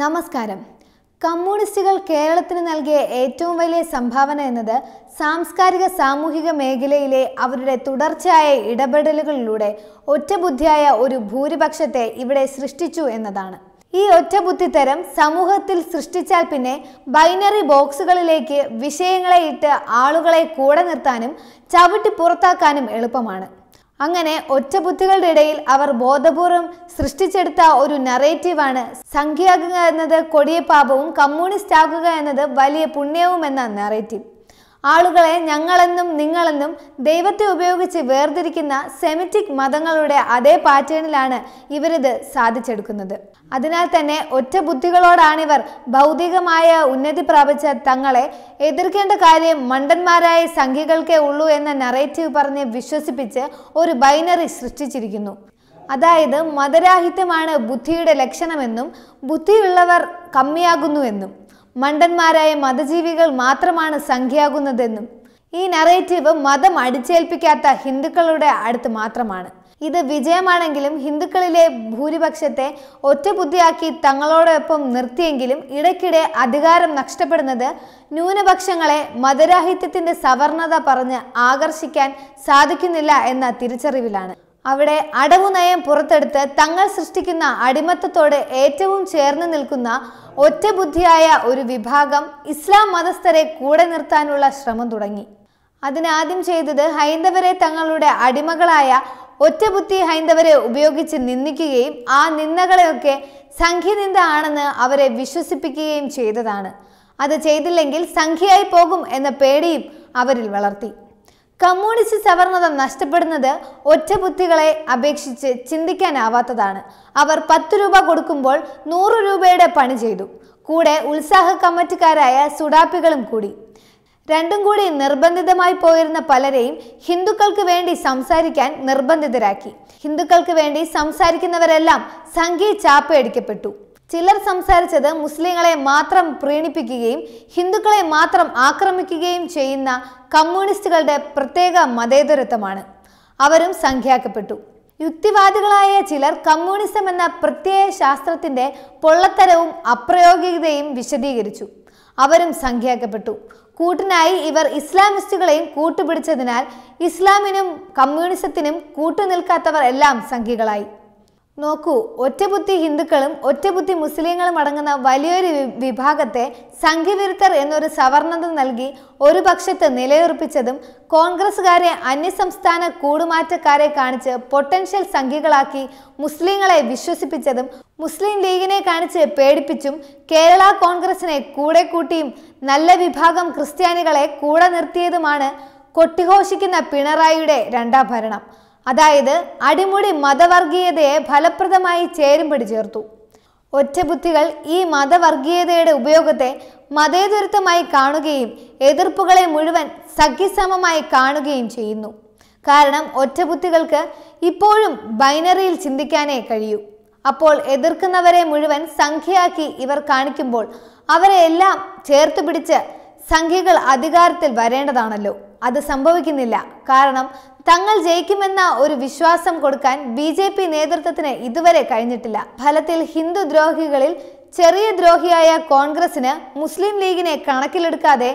നമസ്കാരം കമ്മ്യൂണിസ്റ്റുകൾ കേരളത്തിന് നൽകിയ ഏറ്റവും വലിയ സംഭാവന എന്നത് സാംസ്കാരിക സാമൂഹിക മേഖലയിലെ അവരുടെ തുടർച്ചയായ ഇടപെടലുകളിലൂടെ ഒറ്റബുദ്ധിയായ ഒരു ഭൂരിപക്ഷത്തെ ഇവിടെ സൃഷ്ടിച്ചു എന്നതാണ് ഈ തരം സമൂഹത്തിൽ സൃഷ്ടിച്ചാൽ പിന്നെ ബൈനറി ബോക്സുകളിലേക്ക് വിഷയങ്ങളെ ഇട്ട് ആളുകളെ കൂടെ നിർത്താനും ചവിട്ടി പുറത്താക്കാനും എളുപ്പമാണ് അങ്ങനെ ഒറ്റബുദ്ധികളുടെ ഇടയിൽ അവർ ബോധപൂർവം സൃഷ്ടിച്ചെടുത്ത ഒരു നറേറ്റീവാണ് സംഖ്യാകുക എന്നത് കൊടിയ പാപവും കമ്മ്യൂണിസ്റ്റ് ആകുക എന്നത് വലിയ പുണ്യവും എന്ന നറേറ്റീവ് ആളുകളെ ഞങ്ങളെന്നും നിങ്ങളെന്നും ദൈവത്തെ ഉപയോഗിച്ച് വേർതിരിക്കുന്ന സെമിറ്റിക് മതങ്ങളുടെ അതേ പാറ്റേണിലാണ് ഇവരിത് സാധിച്ചെടുക്കുന്നത് അതിനാൽ തന്നെ ഒറ്റ ബുദ്ധികളോടാണിവർ ഭൗതികമായ ഉന്നതി പ്രാപിച്ച തങ്ങളെ എതിർക്കേണ്ട കാര്യം മണ്ടന്മാരായ സംഖ്യകൾക്കേ ഉള്ളൂ എന്ന നറേറ്റീവ് പറഞ്ഞ് വിശ്വസിപ്പിച്ച് ഒരു ബൈനറി സൃഷ്ടിച്ചിരിക്കുന്നു അതായത് മതരാഹിത്യമാണ് ബുദ്ധിയുടെ ലക്ഷണമെന്നും ബുദ്ധിയുള്ളവർ കമ്മിയാകുന്നുവെന്നും മണ്ടന്മാരായ മതജീവികൾ മാത്രമാണ് സംഖ്യയാകുന്നതെന്നും ഈ നറേറ്റീവ് മതം അടിച്ചേൽപ്പിക്കാത്ത ഹിന്ദുക്കളുടെ അടുത്ത് മാത്രമാണ് ഇത് വിജയമാണെങ്കിലും ഹിന്ദുക്കളിലെ ഭൂരിപക്ഷത്തെ ഒറ്റബുദ്ധിയാക്കി തങ്ങളോടൊപ്പം നിർത്തിയെങ്കിലും ഇടയ്ക്കിടെ അധികാരം നഷ്ടപ്പെടുന്നത് ന്യൂനപക്ഷങ്ങളെ മതരാഹിത്യത്തിന്റെ സവർണത പറഞ്ഞ് ആകർഷിക്കാൻ സാധിക്കുന്നില്ല എന്ന തിരിച്ചറിവിലാണ് അവിടെ അടവു നയം പുറത്തെടുത്ത് തങ്ങൾ സൃഷ്ടിക്കുന്ന അടിമത്തത്തോട് ഏറ്റവും ചേർന്ന് നിൽക്കുന്ന ഒറ്റബുദ്ധിയായ ഒരു വിഭാഗം ഇസ്ലാം മതസ്ഥരെ കൂടെ നിർത്താനുള്ള ശ്രമം തുടങ്ങി അതിനാദ്യം ചെയ്തത് ഹൈന്ദവരെ തങ്ങളുടെ അടിമകളായ ഒറ്റബുദ്ധി ഹൈന്ദവരെ ഉപയോഗിച്ച് നിന്ദിക്കുകയും ആ നിന്ദകളെയൊക്കെ സംഖ്യനിന്ദ ആണെന്ന് അവരെ വിശ്വസിപ്പിക്കുകയും ചെയ്തതാണ് അത് ചെയ്തില്ലെങ്കിൽ സംഖ്യയായി പോകും എന്ന പേടിയും അവരിൽ വളർത്തി കമ്മ്യൂണിസ്റ്റ് സവർണത നഷ്ടപ്പെടുന്നത് ഒറ്റബുദ്ധികളെ അപേക്ഷിച്ച് ചിന്തിക്കാനാവാത്തതാണ് അവർ പത്ത് രൂപ കൊടുക്കുമ്പോൾ നൂറ് രൂപയുടെ പണി ചെയ്തു കൂടെ ഉത്സാഹ കമ്മറ്റിക്കാരായ സുഡാപ്പികളും കൂടി രണ്ടും കൂടി നിർബന്ധിതമായി പോയിരുന്ന പലരെയും ഹിന്ദുക്കൾക്ക് വേണ്ടി സംസാരിക്കാൻ നിർബന്ധിതരാക്കി ഹിന്ദുക്കൾക്ക് വേണ്ടി സംസാരിക്കുന്നവരെല്ലാം സംഘി ചാപ്പയടിക്കപ്പെട്ടു ചിലർ സംസാരിച്ചത് മുസ്ലിങ്ങളെ മാത്രം പ്രീണിപ്പിക്കുകയും ഹിന്ദുക്കളെ മാത്രം ആക്രമിക്കുകയും ചെയ്യുന്ന കമ്മ്യൂണിസ്റ്റുകളുടെ പ്രത്യേക മതേതരത്വമാണ് അവരും സംഖ്യാക്കപ്പെട്ടു യുക്തിവാദികളായ ചിലർ കമ്മ്യൂണിസം എന്ന പ്രത്യയ ശാസ്ത്രത്തിൻ്റെ പൊള്ളത്തരവും അപ്രയോഗികതയും വിശദീകരിച്ചു അവരും സംഖ്യാക്കപ്പെട്ടു കൂട്ടിനായി ഇവർ ഇസ്ലാമിസ്റ്റുകളെയും കൂട്ടുപിടിച്ചതിനാൽ ഇസ്ലാമിനും കമ്മ്യൂണിസത്തിനും കൂട്ടുനിൽക്കാത്തവർ എല്ലാം സംഖ്യകളായി നോക്കൂ ഒറ്റബുദ്ധി ഹിന്ദുക്കളും ഒറ്റബുദ്ധി മുസ്ലിങ്ങളും അടങ്ങുന്ന വലിയൊരു വിഭാഗത്തെ സംഘവിരുദ്ധർ എന്നൊരു സവർണത നൽകി ഒരു പക്ഷത്ത് നിലയുറപ്പിച്ചതും കോൺഗ്രസ്സുകാരെ അന്യസംസ്ഥാന കൂടുമാറ്റക്കാരെ കാണിച്ച് പൊട്ടൻഷ്യൽ സംഖ്യകളാക്കി മുസ്ലിങ്ങളെ വിശ്വസിപ്പിച്ചതും മുസ്ലിം ലീഗിനെ കാണിച്ച് പേടിപ്പിച്ചും കേരള കോൺഗ്രസിനെ കൂടെ കൂട്ടിയും നല്ല വിഭാഗം ക്രിസ്ത്യാനികളെ കൂടെ നിർത്തിയതുമാണ് കൊട്ടിഘോഷിക്കുന്ന പിണറായിയുടെ രണ്ടാം ഭരണം അതായത് അടിമുടി മതവർഗീയതയെ ഫലപ്രദമായി ചേരുംപടി ചേർത്തു ഒറ്റബുദ്ധികൾ ഈ മതവർഗീയതയുടെ ഉപയോഗത്തെ മതേതുരത്വമായി കാണുകയും എതിർപ്പുകളെ മുഴുവൻ സഖ്യസമമായി കാണുകയും ചെയ്യുന്നു കാരണം ഒറ്റബുദ്ധികൾക്ക് ഇപ്പോഴും ബൈനറിയിൽ ചിന്തിക്കാനേ കഴിയൂ അപ്പോൾ എതിർക്കുന്നവരെ മുഴുവൻ സംഖ്യയാക്കി ഇവർ കാണിക്കുമ്പോൾ അവരെ എല്ലാം ചേർത്ത് പിടിച്ച് സംഖ്യകൾ അധികാരത്തിൽ വരേണ്ടതാണല്ലോ അത് സംഭവിക്കുന്നില്ല കാരണം തങ്ങൾ ജയിക്കുമെന്ന ഒരു വിശ്വാസം കൊടുക്കാൻ ബി ജെ പി നേതൃത്വത്തിന് ഇതുവരെ കഴിഞ്ഞിട്ടില്ല ഫലത്തിൽ ഹിന്ദു ദ്രോഹികളിൽ ചെറിയ ദ്രോഹിയായ കോൺഗ്രസിന് മുസ്ലിം ലീഗിനെ കണക്കിലെടുക്കാതെ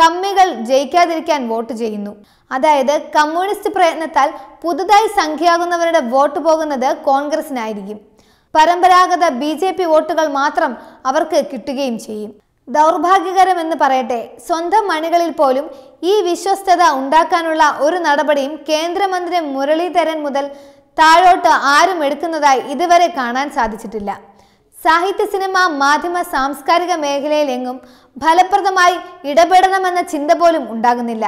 കമ്മികൾ ജയിക്കാതിരിക്കാൻ വോട്ട് ചെയ്യുന്നു അതായത് കമ്മ്യൂണിസ്റ്റ് പ്രയത്നത്താൽ പുതുതായി സംഖ്യയാകുന്നവരുടെ വോട്ട് പോകുന്നത് കോൺഗ്രസിനായിരിക്കും പരമ്പരാഗത ബി വോട്ടുകൾ മാത്രം അവർക്ക് കിട്ടുകയും ചെയ്യും ദൗർഭാഗ്യകരമെന്ന് പറയട്ടെ സ്വന്തം മണികളിൽ പോലും ഈ വിശ്വസ്തത ഉണ്ടാക്കാനുള്ള ഒരു നടപടിയും കേന്ദ്രമന്ത്രി മുരളീധരൻ മുതൽ താഴോട്ട് ആരും എടുക്കുന്നതായി ഇതുവരെ കാണാൻ സാധിച്ചിട്ടില്ല സാഹിത്യ സിനിമ മാധ്യമ സാംസ്കാരിക മേഖലയിലെങ്ങും ഫലപ്രദമായി ഇടപെടണമെന്ന ചിന്ത പോലും ഉണ്ടാകുന്നില്ല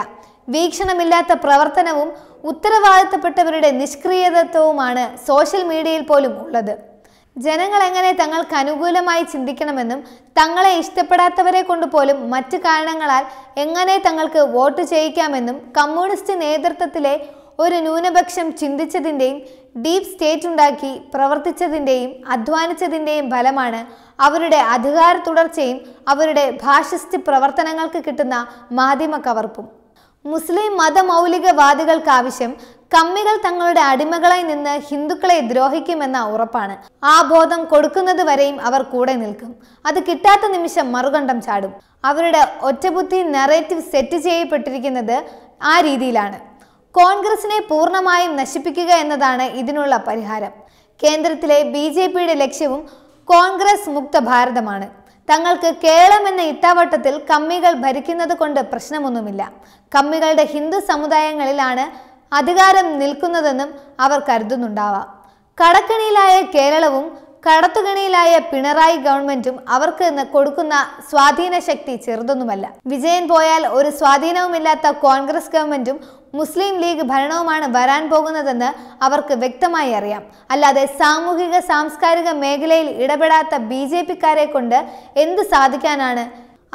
വീക്ഷണമില്ലാത്ത പ്രവർത്തനവും ഉത്തരവാദിത്തപ്പെട്ടവരുടെ നിഷ്ക്രിയതത്വവുമാണ് സോഷ്യൽ മീഡിയയിൽ പോലും ഉള്ളത് ജനങ്ങൾ എങ്ങനെ തങ്ങൾക്ക് അനുകൂലമായി ചിന്തിക്കണമെന്നും തങ്ങളെ ഇഷ്ടപ്പെടാത്തവരെ കൊണ്ട് പോലും മറ്റ് കാരണങ്ങളാൽ എങ്ങനെ തങ്ങൾക്ക് വോട്ട് ചെയ്യിക്കാമെന്നും കമ്മ്യൂണിസ്റ്റ് നേതൃത്വത്തിലെ ഒരു ന്യൂനപക്ഷം ചിന്തിച്ചതിൻ്റെയും ഡീപ് സ്റ്റേറ്റ് ഉണ്ടാക്കി പ്രവർത്തിച്ചതിൻ്റെയും അധ്വാനിച്ചതിൻ്റെയും ഫലമാണ് അവരുടെ അധികാര തുടർച്ചയും അവരുടെ ഫാഷിസ്റ്റ് പ്രവർത്തനങ്ങൾക്ക് കിട്ടുന്ന മാധ്യമ കവർപ്പും മുസ്ലിം മതമൗലികവാദികൾക്കാവശ്യം കമ്മികൾ തങ്ങളുടെ അടിമകളായി നിന്ന് ഹിന്ദുക്കളെ ദ്രോഹിക്കുമെന്ന ഉറപ്പാണ് ആ ബോധം കൊടുക്കുന്നത് വരെയും അവർ കൂടെ നിൽക്കും അത് കിട്ടാത്ത നിമിഷം മറുകണ്ഠം ചാടും അവരുടെ ഒറ്റബുദ്ധി നെറേറ്റീവ് സെറ്റ് ചെയ്യപ്പെട്ടിരിക്കുന്നത് ആ രീതിയിലാണ് കോൺഗ്രസിനെ പൂർണ്ണമായും നശിപ്പിക്കുക എന്നതാണ് ഇതിനുള്ള പരിഹാരം കേന്ദ്രത്തിലെ ബി ജെ പിയുടെ ലക്ഷ്യവും കോൺഗ്രസ് മുക്ത ഭാരതമാണ് തങ്ങൾക്ക് കേരളം എന്ന ഇത്താവട്ടത്തിൽ കമ്മികൾ ഭരിക്കുന്നത് കൊണ്ട് പ്രശ്നമൊന്നുമില്ല കമ്മികളുടെ ഹിന്ദു സമുദായങ്ങളിലാണ് അധികാരം നിൽക്കുന്നതെന്നും അവർ കരുതുന്നുണ്ടാവാം കടക്കണിയിലായ കേരളവും കടത്തുകണിയിലായ പിണറായി ഗവൺമെന്റും അവർക്ക് കൊടുക്കുന്ന സ്വാധീന ശക്തി ചെറുതൊന്നുമല്ല വിജയൻ പോയാൽ ഒരു സ്വാധീനവുമില്ലാത്ത കോൺഗ്രസ് ഗവൺമെന്റും മുസ്ലിം ലീഗ് ഭരണവുമാണ് വരാൻ പോകുന്നതെന്ന് അവർക്ക് വ്യക്തമായി അറിയാം അല്ലാതെ സാമൂഹിക സാംസ്കാരിക മേഖലയിൽ ഇടപെടാത്ത ബി ജെ പിക്കാരെ കൊണ്ട് എന്ത് സാധിക്കാനാണ്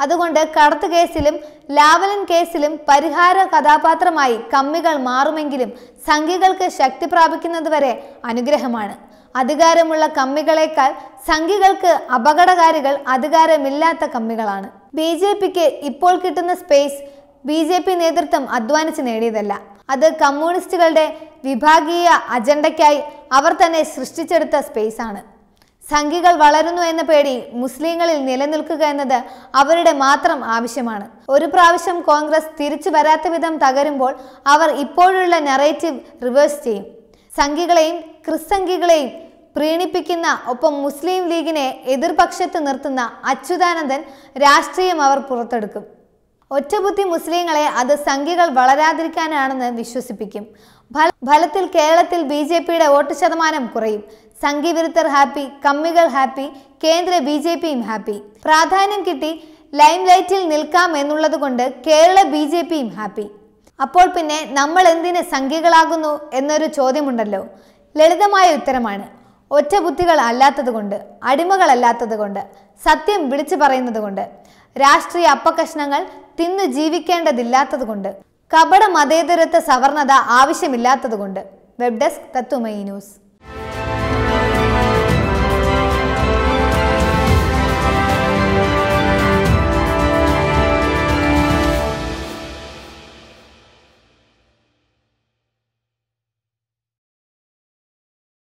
അതുകൊണ്ട് കടത്ത് കേസിലും ലാവലൻ കേസിലും പരിഹാര കഥാപാത്രമായി കമ്മികൾ മാറുമെങ്കിലും സംഘികൾക്ക് ശക്തി പ്രാപിക്കുന്നതുവരെ അനുഗ്രഹമാണ് അധികാരമുള്ള കമ്മികളേക്കാൾ സംഘികൾക്ക് അപകടകാരികൾ അധികാരമില്ലാത്ത കമ്മികളാണ് ബി ജെ പിക്ക് ഇപ്പോൾ കിട്ടുന്ന സ്പേസ് ബി ജെ പി നേതൃത്വം അധ്വാനിച്ച് നേടിയതല്ല അത് കമ്മ്യൂണിസ്റ്റുകളുടെ വിഭാഗീയ അജണ്ടയ്ക്കായി അവർ തന്നെ സൃഷ്ടിച്ചെടുത്ത സ്പേസാണ് സംഖ്യകൾ വളരുന്നു എന്ന പേടി മുസ്ലിങ്ങളിൽ നിലനിൽക്കുക എന്നത് അവരുടെ മാത്രം ആവശ്യമാണ് ഒരു പ്രാവശ്യം കോൺഗ്രസ് തിരിച്ചു വരാത്ത വിധം തകരുമ്പോൾ അവർ ഇപ്പോഴുള്ള നറേറ്റീവ് റിവേഴ്സ് ചെയ്യും സംഖ്യകളെയും ക്രിസ്സംഘികളെയും പ്രീണിപ്പിക്കുന്ന ഒപ്പം മുസ്ലിം ലീഗിനെ എതിർപക്ഷത്ത് നിർത്തുന്ന അച്യുതാനന്ദൻ രാഷ്ട്രീയം അവർ പുറത്തെടുക്കും ഒറ്റബുദ്ധി മുസ്ലിങ്ങളെ അത് സംഖ്യകൾ വളരാതിരിക്കാനാണെന്ന് വിശ്വസിപ്പിക്കും ഫലത്തിൽ കേരളത്തിൽ ബി ജെ പിയുടെ വോട്ട് ശതമാനം കുറയും സംഘീവിരുദ്ധർ ഹാപ്പി കമ്മികൾ ഹാപ്പി കേന്ദ്ര ബി ജെ പിയും ഹാപ്പി പ്രാധാന്യം കിട്ടി ലൈം ലൈറ്റിൽ നിൽക്കാം എന്നുള്ളതുകൊണ്ട് കേരള ബി ജെ പിയും ഹാപ്പി അപ്പോൾ പിന്നെ നമ്മൾ എന്തിന് സംഖ്യകളാകുന്നു എന്നൊരു ചോദ്യമുണ്ടല്ലോ ലളിതമായ ഉത്തരമാണ് ഒറ്റ ബുദ്ധികൾ അല്ലാത്തതുകൊണ്ട് അടിമകളല്ലാത്തതുകൊണ്ട് സത്യം വിളിച്ചു കൊണ്ട് രാഷ്ട്രീയ അപ്പകഷ്ണങ്ങൾ തിന്നു ജീവിക്കേണ്ടതില്ലാത്തതുകൊണ്ട് കപട മതേതരത്വ സവർണത ആവശ്യമില്ലാത്തതുകൊണ്ട് വെബ് ഡെസ്ക് തത്തുമൈ ന്യൂസ്